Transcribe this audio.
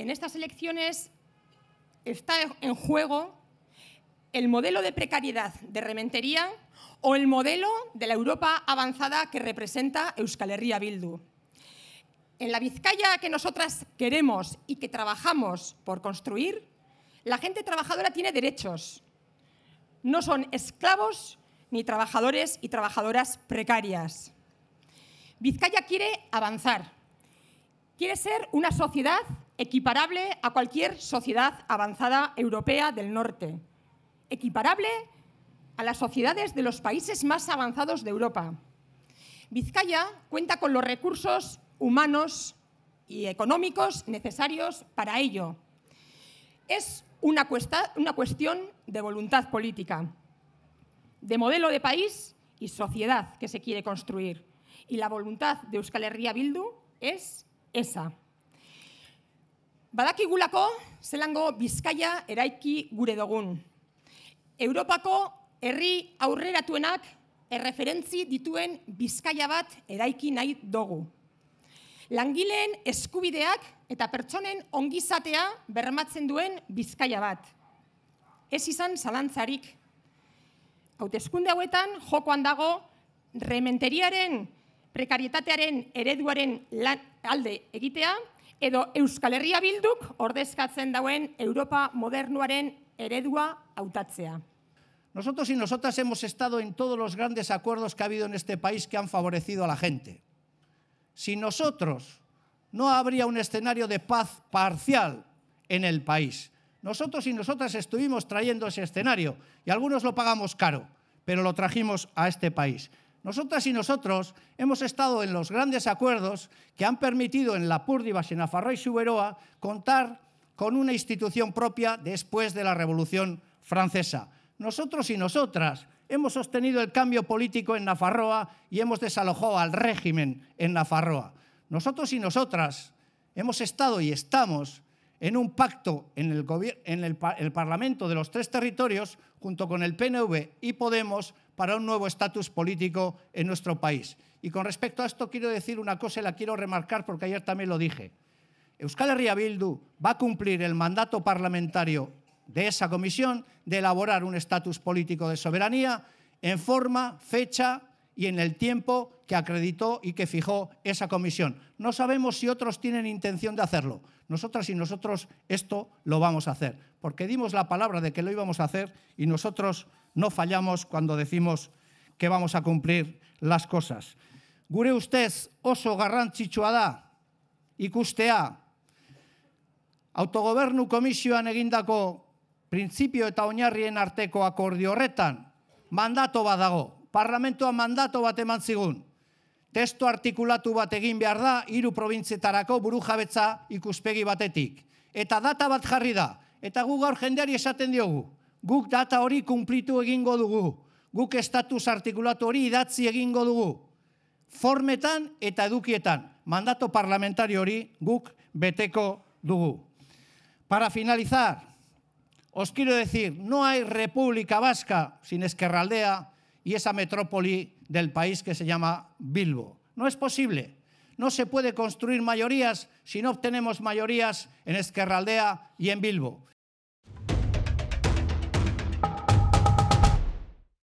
en estas elecciones está en juego el modelo de precariedad de Rementería o el modelo de la Europa avanzada que representa Euskal Herria Bildu. En la Vizcaya que nosotras queremos y que trabajamos por construir, la gente trabajadora tiene derechos. No son esclavos ni trabajadores y trabajadoras precarias. Vizcaya quiere avanzar. Quiere ser una sociedad equiparable a cualquier sociedad avanzada europea del norte, equiparable a las sociedades de los países más avanzados de Europa. Vizcaya cuenta con los recursos humanos y económicos necesarios para ello. Es una, cuestión de voluntad política, de modelo de país y sociedad que se quiere construir. Y la voluntad de Euskal Herria Bildu es esa. Badakigulako zelango bizkaia eraiki gure dogun. Europako herri aurreratuenak erreferentzi dituen bizkaia bat eraiki nahi dugu. Langileen eskubideak eta pertsonen ongizatea bermatzen duen bizkaia bat. Ez izan zalantzarik. Haut eskunde hauetan jokoan dago rementeriaren prekarietatearen ereduaren alde egitea, edo Euskal Herria Bilduk ordezkatzen dauen Europa modernuaren eredua hautatzea. Nosotros y nosotras hemos estado en todos los grandes acuerdos que ha habido en este país que han favorecido a la gente. Si nosotros no habría un escenario de paz parcial en el país. Nosotros y nosotras estuvimos trayendo ese escenario y algunos lo pagamos caro, pero lo trajimos a este país. Nosotras y nosotros hemos estado en los grandes acuerdos que han permitido en la Púrdiva, Afarroa y Suberoa contar con una institución propia después de la Revolución Francesa. Nosotros y nosotras hemos sostenido el cambio político en Nafarroa y hemos desalojado al régimen en Nafarroa. Nosotros y nosotras hemos estado y estamos en un pacto en, el, Parlamento de los tres territorios, junto con el PNV y Podemos, para un nuevo estatus político en nuestro país. Y con respecto a esto quiero decir una cosa y la quiero remarcar porque ayer también lo dije. Euskal Herria Bildu va a cumplir el mandato parlamentario de esa comisión de elaborar un estatus político de soberanía en forma, fecha y en el tiempo que acreditó y que fijó esa comisión. No sabemos si otros tienen intención de hacerlo. Nosotras y nosotros esto lo vamos a hacer, porque dimos la palabra de que lo íbamos a hacer y nosotros no fallamos cuando decimos que vamos a cumplir las cosas. Gure ustez oso garrantzitsua da ikustea autogobernu komisioan egindako printzipio eta oinarrien arteko akordio horretan mandato badago. Parlamentoa mandato bat eman zigun. Testo artikulatu bat egin behar da hiru provintzetarako buru jabetza ikuspegi batetik. Eta data bat jarri da. Eta gu gaur jendeari esaten diogu guk data hori kumplitu egingo dugu, guk estatus artikulatu hori idatzi egingo dugu, formetan eta edukietan, mandato parlamentari hori guk beteko dugu. Para finalizar, os quiero decir, no hay república vasca sin Esquerraldea y esa metrópoli del país que se llama Bilbo. No es posible. No se puede construir mayorías si no obtenemos mayorías en Esquerraldea y en Bilbo.